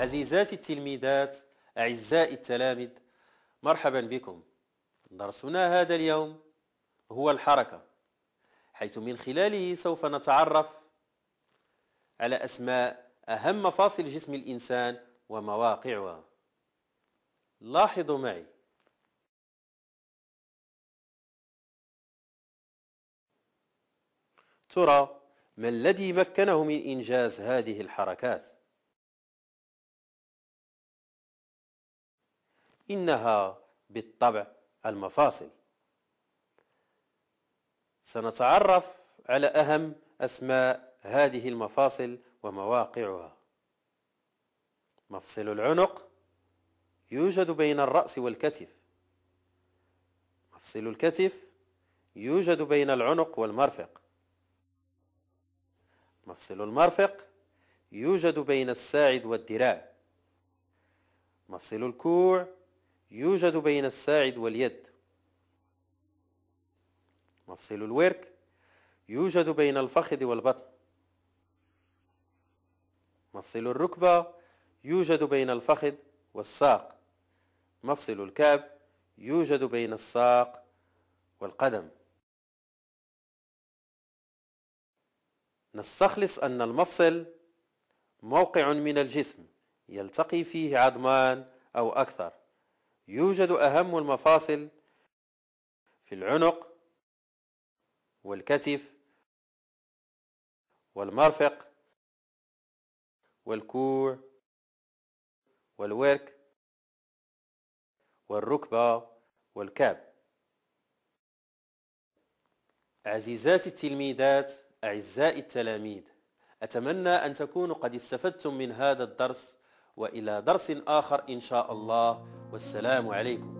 عزيزاتي التلميذات أعزائي التلامذ مرحبا بكم درسنا هذا اليوم هو الحركة حيث من خلاله سوف نتعرف على أسماء أهم مفاصل جسم الإنسان ومواقعها لاحظوا معي ترى ما الذي مكنه من إنجاز هذه الحركات؟ إنها بالطبع المفاصل سنتعرف على أهم أسماء هذه المفاصل ومواقعها مفصل العنق يوجد بين الرأس والكتف مفصل الكتف يوجد بين العنق والمرفق مفصل المرفق يوجد بين الساعد والذراع مفصل الكوع يوجد بين الساعد واليد مفصل الورك يوجد بين الفخذ والبطن مفصل الركبة يوجد بين الفخذ والساق مفصل الكعب يوجد بين الساق والقدم نستخلص أن المفصل موقع من الجسم يلتقي فيه عظمان أو أكثر يوجد أهم المفاصل في العنق والكتف والمرفق والكوع والورك والركبة والكعب عزيزاتي التلميذات أعزائي التلاميذ أتمنى أن تكونوا قد استفدتم من هذا الدرس وإلى درس آخر إن شاء الله والسلام عليكم